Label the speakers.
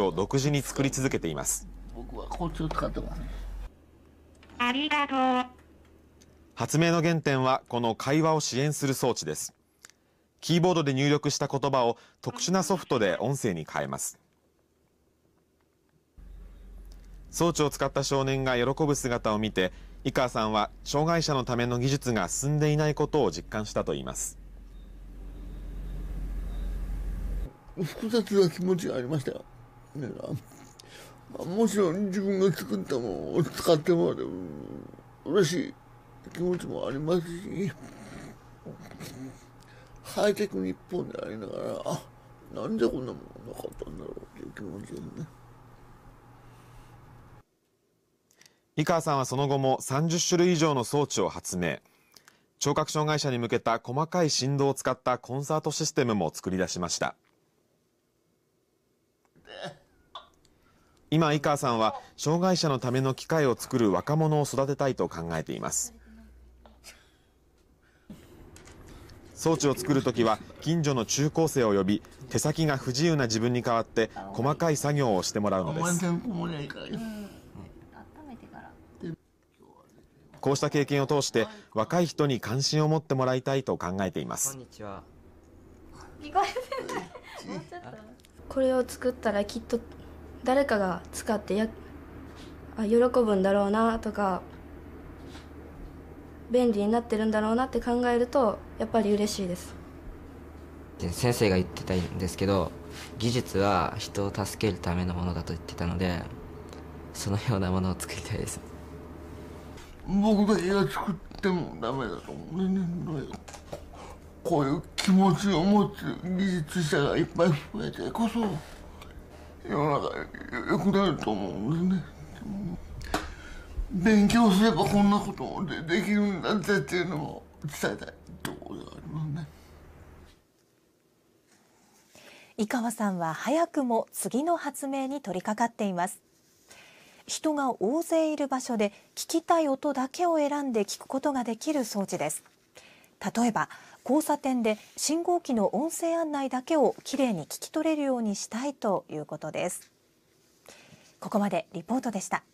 Speaker 1: を独自に作り続けています
Speaker 2: 僕は使ってます、ありがとう
Speaker 1: 発明の原点はこの会話を支援する装置ですキーボードで入力した言葉を特殊なソフトで音声に変えます装置を使った少年が喜ぶ姿を見て井川さんは障害者のための技術が進んでいないことを実感したといいます
Speaker 2: 複雑な気持ちがありましたよなもちろん自分が作ったものを使ってもらう嬉しい気持ちもありますしハイテク日本でありながらあなんでこんなものなかったんだろうという気持ち
Speaker 1: ですね。井川さんはその後も30種類以上の装置を発明聴覚障害者に向けた細かい振動を使ったコンサートシステムも作り出しました。今、井川さんは障害者のための機会を作る若者を育てたいと考えています。装置を作るときは近所の中高生を呼び手先が不自由な自分に代わって細かい作業をしてもらうのですこうした経験を通して若い人に関心を持ってもらいたいと考えています
Speaker 3: これを作ったらきっと誰かが使ってやあ喜ぶんだろうなとか便利になってるんだろうなって考えるとやっぱり嬉しいです
Speaker 2: 先生が言ってたんですけど技術は人を助けるためのものだと言ってたのでそのようなものを作りたいです僕が家作ってもダメだと思うねこういう気持ちを持つ技術者がいっぱい増えてこそ世の中良くなると思うんですね勉強すればこんなこともでできるんだっていうのも伝えたいところがありますね
Speaker 3: 井川さんは早くも次の発明に取り掛かっています人が大勢いる場所で聞きたい音だけを選んで聞くことができる装置です例えば交差点で信号機の音声案内だけをきれいに聞き取れるようにしたいということです。ここまでリポートでした。